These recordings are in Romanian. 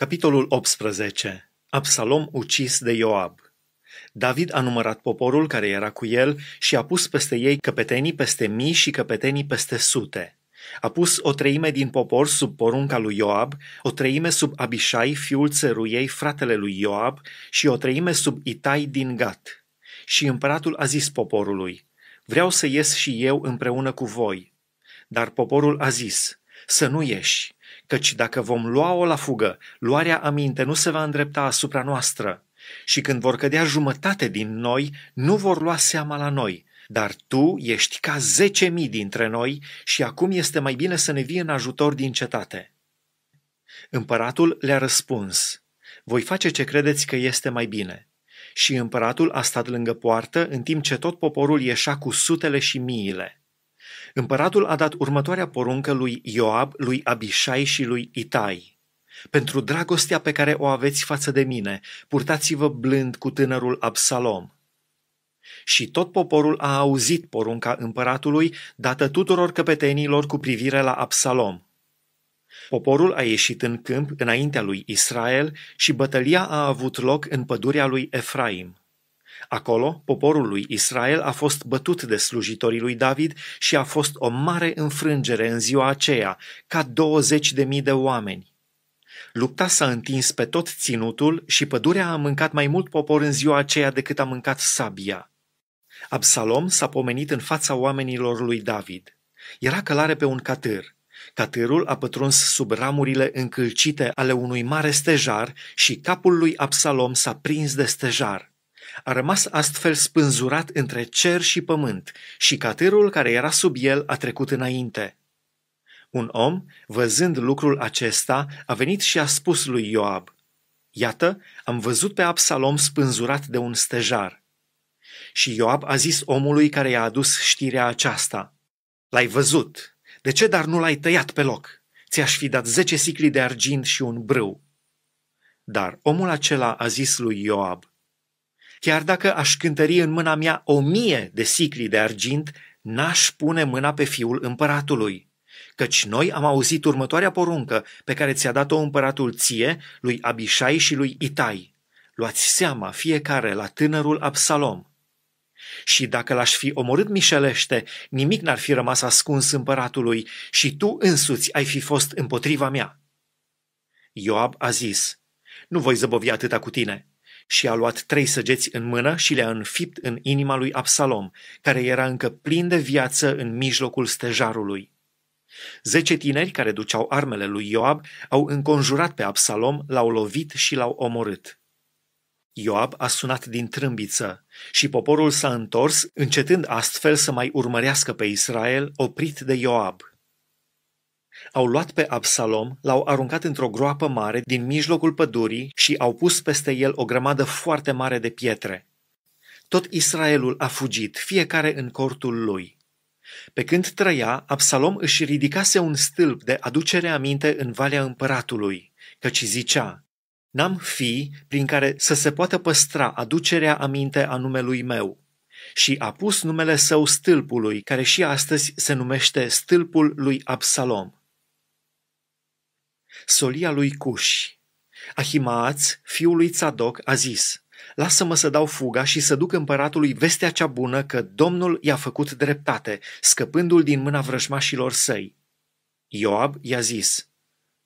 Capitolul 18. Absalom ucis de Ioab. David a numărat poporul care era cu el și a pus peste ei căpetenii peste mii și căpetenii peste sute. A pus o treime din popor sub porunca lui Ioab, o treime sub Abishai, fiul țăruiei, fratele lui Ioab, și o treime sub Itai din Gat. Și împăratul a zis poporului, vreau să ies și eu împreună cu voi. Dar poporul a zis, să nu ieși, căci dacă vom lua-o la fugă, luarea aminte nu se va îndrepta asupra noastră. Și când vor cădea jumătate din noi, nu vor lua seama la noi. Dar tu ești ca zece mii dintre noi și acum este mai bine să ne vii în ajutor din cetate. Împăratul le-a răspuns, voi face ce credeți că este mai bine. Și împăratul a stat lângă poartă, în timp ce tot poporul ieșa cu sutele și miile. Împăratul a dat următoarea poruncă lui Ioab, lui Abishai și lui Itai. Pentru dragostea pe care o aveți față de mine, purtați-vă blând cu tânărul Absalom. Și tot poporul a auzit porunca împăratului dată tuturor căpetenilor cu privire la Absalom. Poporul a ieșit în câmp înaintea lui Israel și bătălia a avut loc în pădurea lui Efraim. Acolo, poporul lui Israel a fost bătut de slujitorii lui David și a fost o mare înfrângere în ziua aceea, ca 20 de mii de oameni. Lupta s-a întins pe tot ținutul și pădurea a mâncat mai mult popor în ziua aceea decât a mâncat sabia. Absalom s-a pomenit în fața oamenilor lui David. Era călare pe un catâr. Catârul a pătruns sub ramurile încâlcite ale unui mare stejar și capul lui Absalom s-a prins de stejar a rămas astfel spânzurat între cer și pământ și catârul care era sub el a trecut înainte. Un om, văzând lucrul acesta, a venit și a spus lui Ioab, Iată, am văzut pe Absalom spânzurat de un stejar. Și Ioab a zis omului care i-a adus știrea aceasta, L-ai văzut, de ce dar nu l-ai tăiat pe loc? Ți-aș fi dat zece sicli de argint și un brâu. Dar omul acela a zis lui Ioab, Chiar dacă aș cântări în mâna mea o mie de sicli de argint, n-aș pune mâna pe fiul împăratului. Căci noi am auzit următoarea poruncă pe care ți-a dat-o împăratul ție, lui Abishai și lui Itai. Luați seama fiecare la tânărul Absalom. Și dacă l-aș fi omorât mișelește, nimic n-ar fi rămas ascuns împăratului și tu însuți ai fi fost împotriva mea. Ioab a zis, nu voi zăbovi atâta cu tine și a luat trei săgeți în mână și le-a înfipt în inima lui Absalom, care era încă plin de viață în mijlocul stejarului. Zece tineri care duceau armele lui Ioab au înconjurat pe Absalom, l-au lovit și l-au omorât. Ioab a sunat din trâmbiță și poporul s-a întors, încetând astfel să mai urmărească pe Israel, oprit de Ioab. Au luat pe Absalom, l-au aruncat într-o groapă mare din mijlocul pădurii și au pus peste el o grămadă foarte mare de pietre. Tot Israelul a fugit, fiecare în cortul lui. Pe când trăia, Absalom își ridicase un stâlp de aducere aminte în Valea Împăratului, căci zicea, N-am fi prin care să se poată păstra aducerea aminte a numelui meu. Și a pus numele său stâlpului, care și astăzi se numește stâlpul lui Absalom solia lui Cuș. Ahimaaț, fiul lui Tzadok, a zis, Lasă-mă să dau fuga și să duc împăratului vestea cea bună că Domnul i-a făcut dreptate, scăpându-l din mâna vrăjmașilor săi. Ioab i-a zis,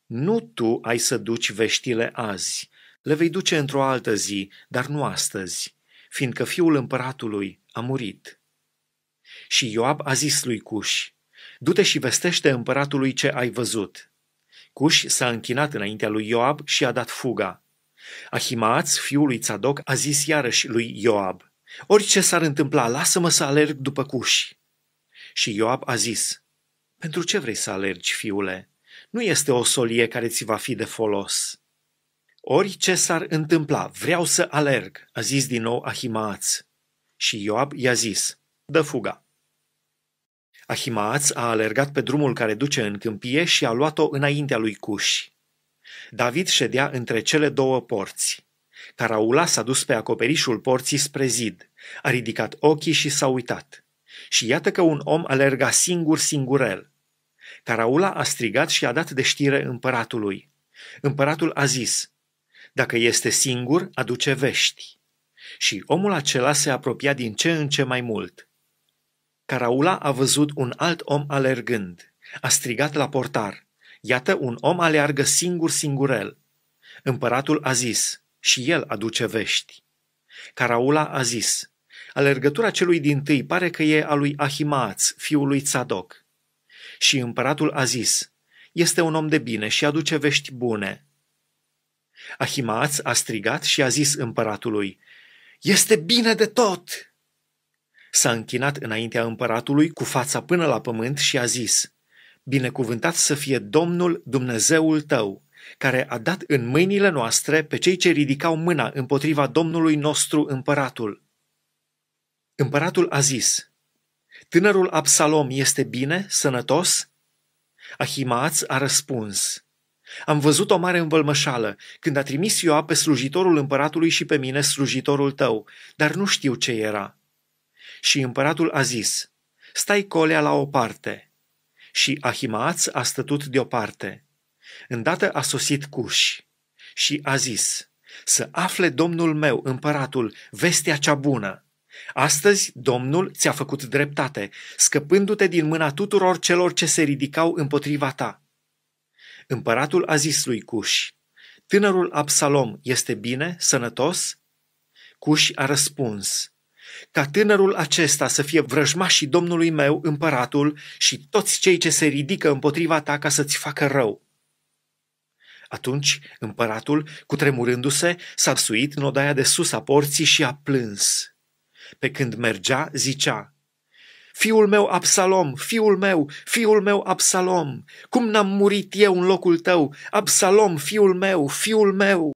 Nu tu ai să duci veștile azi, le vei duce într-o altă zi, dar nu astăzi, fiindcă fiul împăratului a murit. Și Ioab a zis lui Cuș, Du-te și vestește împăratului ce ai văzut. Cuș s-a închinat înaintea lui Ioab și a dat fuga. Ahimaț, fiul lui Țadoc, a zis iarăși lui Ioab, Orice s-ar întâmpla, lasă-mă să alerg după Cuș. Și Ioab a zis, Pentru ce vrei să alergi, fiule? Nu este o solie care ți va fi de folos. Orice s-ar întâmpla, vreau să alerg, a zis din nou Ahimaț. Și Ioab i-a zis, dă fuga. Ahimaaz a alergat pe drumul care duce în câmpie și a luat-o înaintea lui Cuși. David ședea între cele două porți. Caraula s-a dus pe acoperișul porții spre zid, a ridicat ochii și s-a uitat. Și iată că un om alerga singur singurel. Caraula a strigat și a dat de știre împăratului. Împăratul a zis, dacă este singur, aduce vești. Și omul acela se apropia din ce în ce mai mult – Caraula a văzut un alt om alergând. A strigat la portar. Iată, un om aleargă singur singurel. Împăratul a zis, și el aduce vești. Caraula a zis, alergătura celui din tâi pare că e a lui Ahimaț, fiul lui Tzadok. Și împăratul a zis, este un om de bine și aduce vești bune. Ahimaț a strigat și a zis împăratului, este bine de tot! s-a închinat înaintea împăratului cu fața până la pământ și a zis, Binecuvântat să fie Domnul Dumnezeul tău, care a dat în mâinile noastre pe cei ce ridicau mâna împotriva Domnului nostru împăratul. Împăratul a zis, Tânărul Absalom este bine, sănătos? Ahimaț a răspuns, Am văzut o mare învălmășală când a trimis Ioa pe slujitorul împăratului și pe mine slujitorul tău, dar nu știu ce era. Și împăratul a zis, stai colea la o parte. Și Ahimaț a stătut deoparte. Îndată a sosit Cuș și a zis, să afle domnul meu, împăratul, vestea cea bună. Astăzi Domnul ți-a făcut dreptate, scăpându-te din mâna tuturor celor ce se ridicau împotriva ta. Împăratul a zis lui Cuș, tânărul Absalom este bine, sănătos? Cuș a răspuns, ca tânărul acesta să fie vrăjmașii Domnului meu, împăratul, și toți cei ce se ridică împotriva ta ca să-ți facă rău. Atunci împăratul, cutremurându-se, s-a suit în odaia de sus a porții și a plâns. Pe când mergea, zicea, Fiul meu Absalom, fiul meu, fiul meu Absalom, cum n-am murit eu în locul tău? Absalom, fiul meu, fiul meu!